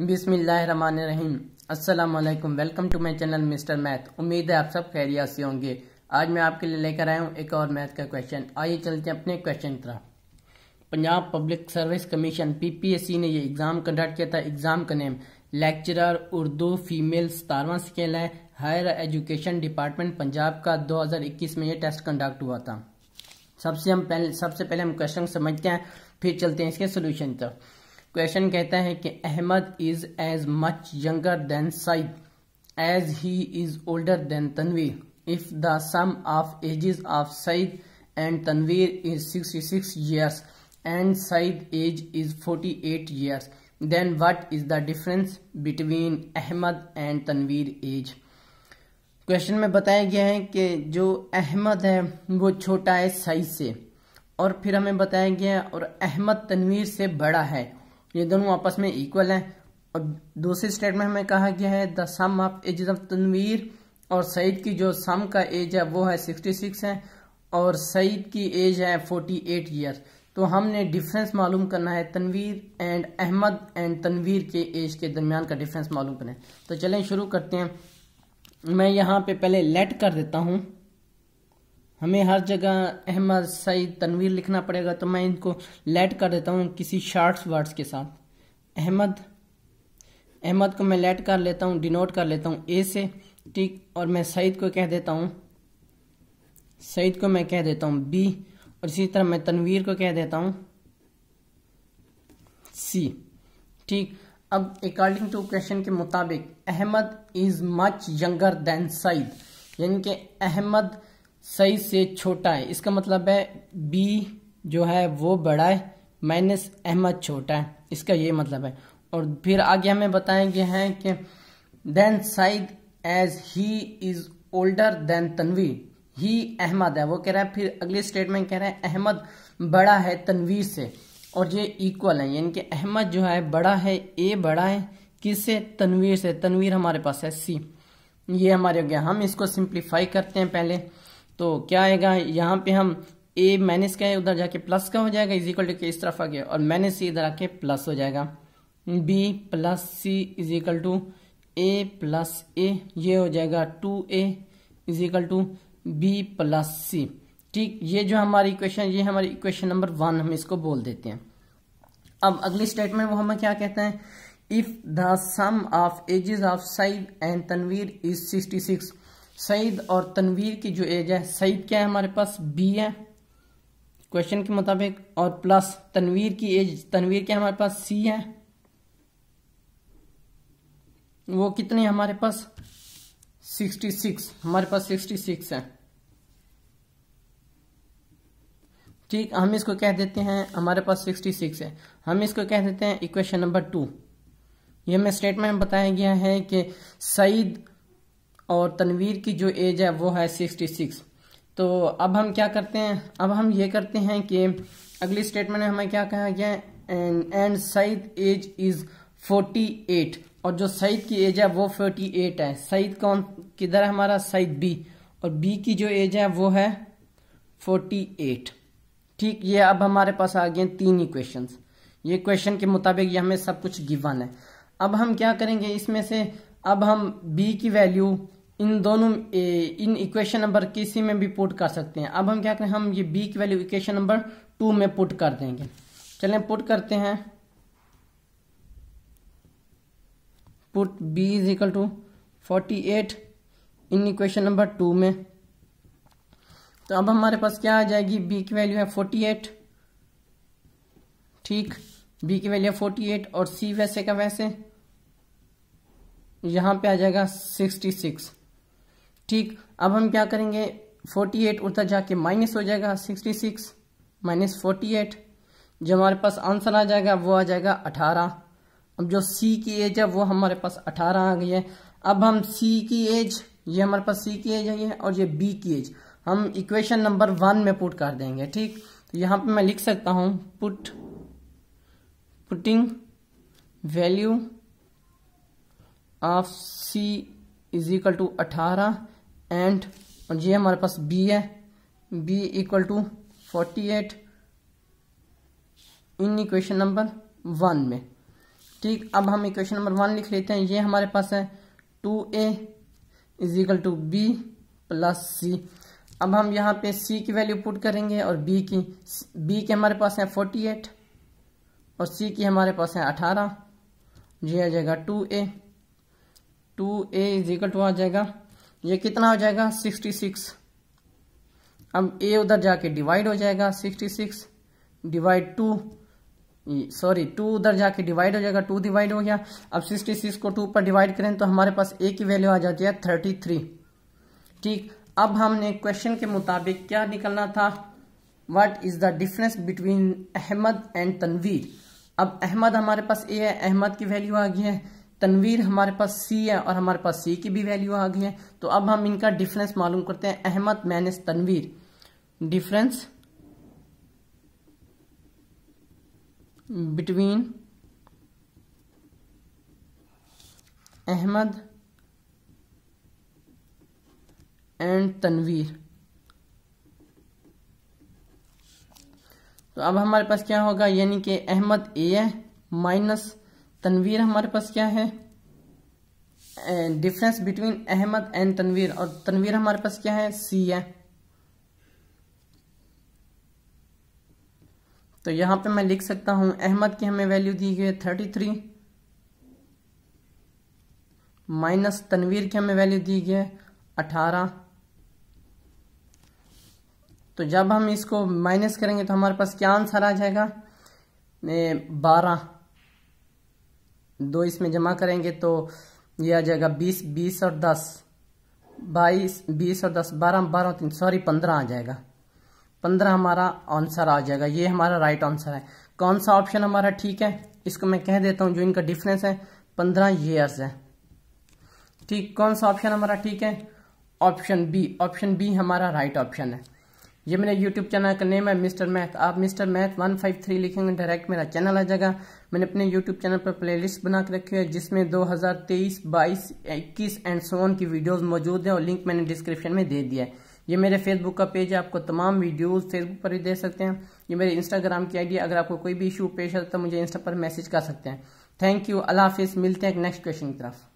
बिसमीम असलम welcome to my channel mister math उम्मीद है आप सब खैरियत से होंगे आज मैं आपके लिए लेकर आया हूँ एक और मैथ का क्वेश्चन आइए चलते हैं अपने क्वेश्चन की तरफ Punjab public service commission PPSC ने ये एग्ज़ाम कंडक्ट किया था एग्ज़ाम का नेम लेक्चरर उर्दू फीमेल सतारवा स्केल है हायर एजुकेशन डिपार्टमेंट पंजाब का इक्कीस में यह टेस्ट कंडक्ट हुआ था सबसे हम पहले सबसे पहले हम क्वेश्चन समझते हैं फिर चलते हैं इसके सोल्यूशन तक क्वेश्चन कहता है कि Ahmed is as much younger than Saeed as he is older than Tanveer if the sum of ages of Saeed and Tanveer is sixty six years and Saeed age is forty eight years then what is the difference between Ahmad and Tanveer age question में बताया गया है कि जो अहमद है वो छोटा है सईद से और फिर हमें बताया गया है और अहमद तनवीर से बड़ा है ये दोनों आपस में इक्वल हैं और दूसरी स्टेट में हमें कहा गया है the sum of age of Tanveer और सईद की जो सम का एज है वो है सिक्सटी सिक्स है और सईद की एज है फोर्टी एट ईयर तो हमने डिफरेंस मालूम करना है तनवीर एंड अहमद एंड तनवीर के एज के दरमियान का डिफरेंस मालूम करना है तो चलें शुरू करते हैं मैं यहाँ पे पहले लेट कर देता हूँ हमें हर जगह अहमद सईद तनवीर लिखना पड़ेगा तो मैं इनको लेट कर देता हूँ किसी शार्ट वर्ड्स के साथ अहमद अहमद को मैं लेट कर लेता हूँ डिनोट कर लेता हूँ ए से ठीक और मैं सईद को कह देता हूँ सईद को मैं कह देता हूँ बी और इसी तरह मैं तनवीर को कह देता हूँ सी ठीक अब अकॉर्डिंग टू क्वेश्चन के मुताबिक Ahmed is much younger than Saeed यानी कि अहमद सही से छोटा है इसका मतलब है बी जो है वो बड़ा है माइनस अहमद छोटा है इसका ये मतलब है और फिर आगे हमें बताएंगे हैं कि then Saeed as he is older than Tanveer ही अहमद है वो कह रहा है फिर अगले स्टेटमेंट कह रहा है अहमद बड़ा है तनवीर से और ये इक्वल है यानी कि अहमद जो है बड़ा है ए बड़ा है किससे तनवीर से तनवीर हमारे पास है सी ये हमारे हो गया हम इसको सिंप्लीफाई करते हैं पहले तो क्या आएगा यहाँ पे हम ए माइनस का है उधर जाके प्लस का हो जाएगा इज इक्वल टू के इस तरफ आ गया और माइनस सी इधर आके प्लस हो जाएगा B plus C is equal to A plus A ये हो जाएगा two A is equal to B plus C ठीक ये जो हमारी इक्वेशन ये हमारी इक्वेशन नंबर वन हम इसको बोल देते हैं अब अगली स्टेटमेंट वो हमें क्या कहते हैं if the sum of ages of Saeed and Tanveer is sixty six Saeed और तनवीर की जो एज है सईद क्या है हमारे पास बी है क्वेश्चन के मुताबिक और प्लस तनवीर की एज तनवीर क्या हमारे पास सी है वो कितने हमारे पास 66 हमारे पास 66 है ठीक हम इसको कह देते हैं हमारे पास 66 है हम इसको कह देते हैं इक्वेशन नंबर टू ये हमें स्टेटमेंट बताया गया है कि सईद और तनवीर की जो एज है वो है सिक्सटी सिक्स तो अब हम क्या करते हैं अब हम ये करते हैं कि अगली स्टेटमेंट में हमें क्या कहा गया है and Saeed age is forty eight और जो सईद की एज है वो फोर्टी एट है सईद कौन किधर है हमारा सईद बी और बी की जो एज है वो है फोर्टी एट ठीक ये अब हमारे पास आ गए तीन ही क्वेश्चन ये क्वेश्चन के मुताबिक ये हमें सब कुछ गिवन है अब हम क्या करेंगे इसमें से अब हम बी की वैल्यू इन दोनों इन इक्वेशन नंबर किसी में भी पुट कर सकते हैं अब हम क्या करें हम ये बी की वैल्यू इक्वेशन नंबर टू में पुट कर देंगे चलें पुट करते हैं put B is equal to forty eight in equation number two में तो अब हमारे पास क्या आ जाएगी बी की वैल्यू है फोर्टी एट ठीक बी की वैल्यू है फोर्टी एट और सी वैसे का वैसे यहां पे आ जाएगा सिक्सटी सिक्स ठीक अब हम क्या करेंगे 48 उधर जाके माइनस हो जाएगा 66 माइनस एट जो हमारे पास आंसर आ जाएगा वो आ जाएगा 18 अब जो सी की एज है वो हमारे पास 18 आ गई है अब हम सी की एज ये हमारे पास सी की एज है और ये बी की एज हम इक्वेशन नंबर वन में पुट कर देंगे ठीक तो यहां पे मैं लिख सकता हूं put putting value of C is equal to अठारह एंड और ये हमारे पास बी है B equal to forty eight in equation number one में ठीक अब हम इक्वेशन नंबर वन लिख लेते हैं ये हमारे पास है two A is equal to B plus C अब हम यहाँ पे सी की वैल्यू पुट करेंगे और बी की बी के हमारे पास है फोर्टी एट और सी की हमारे पास है अठारह ये आ जाएगा two A two A is equal to आ जाएगा ये कितना हो जाएगा सिक्सटी सिक्स अब ए उधर जाके डिवाइड हो जाएगा sixty six divide two sorry two उधर जाके डिवाइड हो जाएगा टू डिवाइड हो गया अब सिक्सटी सिक्स को टू पर डिवाइड करें तो हमारे पास ए की वैल्यू आ जाती है थर्टी थ्री ठीक अब हमने क्वेश्चन के मुताबिक क्या निकलना था what is the difference between Ahmad and Tanveer अब अहमद हमारे पास ए है अहमद की वैल्यू आ गई है तनवीर हमारे पास सी है और हमारे पास सी की भी वैल्यू आ गई है तो अब हम इनका डिफरेंस मालूम करते हैं Ahmed minus Tanveer difference between Ahmad and Tanveer तो अब हमारे पास क्या होगा यानी कि अहमद ए है माइनस तनवीर हमारे पास क्या है difference between Ahmad and Tanveer और तनवीर हमारे पास क्या है सी है तो यहां पे मैं लिख सकता हूं अहमद की हमें वैल्यू दी गई है थर्टी थ्री माइनस तनवीर की हमें वैल्यू दी गई है अठारह तो जब हम इसको माइनस करेंगे तो हमारे पास क्या आंसर आ जाएगा बारह दो इसमें जमा करेंगे तो ये आ जाएगा बीस बीस और दस बाईस बीस और दस बारह बारह तीन सॉरी पंद्रह आ जाएगा पंद्रह हमारा आंसर आ जाएगा ये हमारा राइट आंसर है कौन सा ऑप्शन हमारा ठीक है इसको मैं कह देता हूं जो इनका डिफरेंस है पंद्रह ईयर्स है ठीक कौन सा ऑप्शन हमारा ठीक है ऑप्शन बी ऑप्शन बी हमारा राइट ऑप्शन है ये मेरा यूट्यूब चैनल का नेम है मिस्टर मैथ आप mister math one five three लिखेंगे डायरेक्ट मेरा चैनल आ जाएगा मैंने अपने यूट्यूब चैनल पर प्लेलिस्ट बना के रखी है जिसमें 2023, 22, 21 एंड सोन की वीडियोस मौजूद है और लिंक मैंने डिस्क्रिप्शन में दे दिया है ये मेरे फेसबुक का पेज है आपको तमाम वीडियोज फेसबुक पर भी दे सकते हैं ये मेरे इंस्टाग्राम की आईडी अगर आपको कोई भी इशू पेश है तो मुझे इंस्टा पर मैसेज कर सकते हैं थैंक यू अल्लाह हाफिज़ मिलते हैं नेक्स्ट क्वेश्चन की तरफ